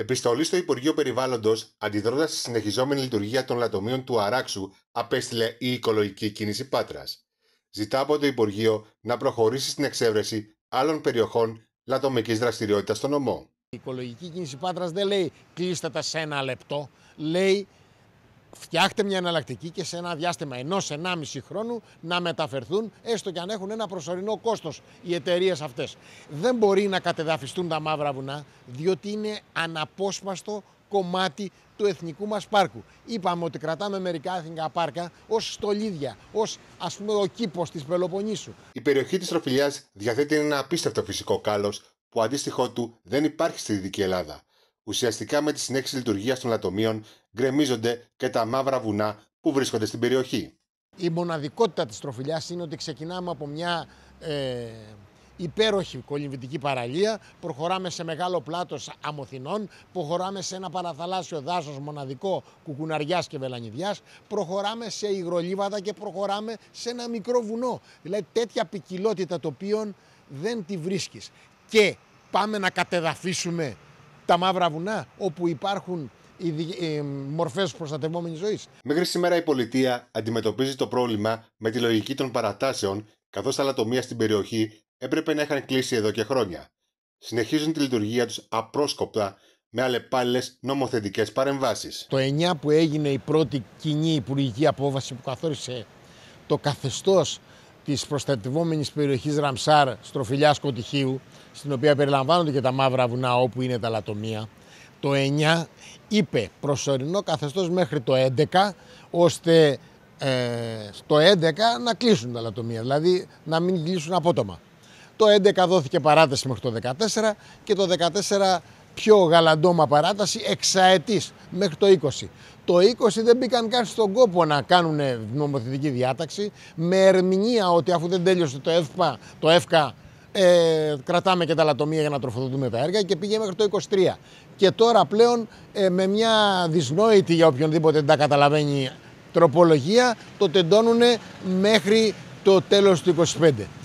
Επιστολή στο Υπουργείο Περιβάλλοντος, αντιδρώντας στη συνεχιζόμενη λειτουργία των λατομείων του Αράξου, απέστειλε η Οικολογική Κίνηση Πάτρας. Ζητά από το Υπουργείο να προχωρήσει στην εξέβρεση άλλων περιοχών λατομικής δραστηριότητας στον ομό. Η Οικολογική Κίνηση Πάτρας δεν λέει κλείστε τα σε ένα λεπτό. Λέει φτιάχτε μια εναλλακτική και σε ένα διάστημα ενός ενάμιση χρόνου να μεταφερθούν, έστω και αν έχουν ένα προσωρινό κόστος οι εταιρείες αυτές. Δεν μπορεί να κατεδαφιστούν τα μαύρα βουνά, διότι είναι αναπόσπαστο κομμάτι του εθνικού μας πάρκου. Είπαμε ότι κρατάμε μερικά εθνικά πάρκα ως στολίδια, ως ας πούμε ο κήπος της Πελοποννήσου. Η περιοχή της Τροφιλιάς διαθέτει ένα απίστευτο φυσικό κάλος που αντίστοιχό του δεν υπάρχει στη δική Ελλάδα. Ουσιαστικά με τη συνέχιση λειτουργίας των λατομείων γκρεμίζονται και τα μαύρα βουνά που βρίσκονται στην περιοχή. Η μοναδικότητα της τροφιλιάς είναι ότι ξεκινάμε από μια ε, υπέροχη κολυμβητική παραλία, προχωράμε σε μεγάλο πλάτος αμοθινών, προχωράμε σε ένα παραθαλάσσιο δάσος μοναδικό κουκουναριάς και βελανιδιάς, προχωράμε σε υγρολίβαδα και προχωράμε σε ένα μικρό βουνό. Δηλαδή τέτοια ποικιλότητα τοπίων δεν τη βρίσκεις. Και πάμε να κατεδαφίσουμε τα μαύρα βουνά όπου υπάρχουν μορφές προστατευόμενης ζωής. Μέχρι σήμερα η πολιτεία αντιμετωπίζει το πρόβλημα με τη λογική των παρατάσεων, καθώς τα λατομεία στην περιοχή έπρεπε να είχαν κλείσει εδώ και χρόνια. Συνεχίζουν τη λειτουργία τους απρόσκοπτα με αλλεπάλληλες νομοθετικές παρεμβάσεις. Το 9 που έγινε η πρώτη κοινή υπουργική απόβαση που καθόρισε το καθεστώς Της προστατευόμενης περιοχής Ραμσάρ, στροφιλιά Σκοτυχίου, στην οποία περιλαμβάνονται και τα μαύρα βουνά όπου είναι τα λατομεία, το 9 είπε προσωρινό καθεστώς μέχρι το 11, ώστε ε, στο 11 να κλείσουν τα λατομεία, δηλαδή να μην κλείσουν απότομα. Το 11 δόθηκε παράταση μέχρι το 14 και το 14 πιο γαλαντόμα παράταση εξαετής μέχρι το 20. Το 20 δεν μπήκαν καν στον κόπο να κάνουν νομοθετική διάταξη με ερμηνεία ότι αφού δεν τέλειωσε το ΕΦΠΑ, το ΕΦΚΑ, ε, κρατάμε και τα λατομεία για να τροφοδοτούμε τα έργα και πήγε μέχρι το 23. Και τώρα πλέον ε, με μια δυσνόητη για οποιονδήποτε δεν τα καταλαβαίνει τροπολογία το τεντώνουν μέχρι το τέλος του 25.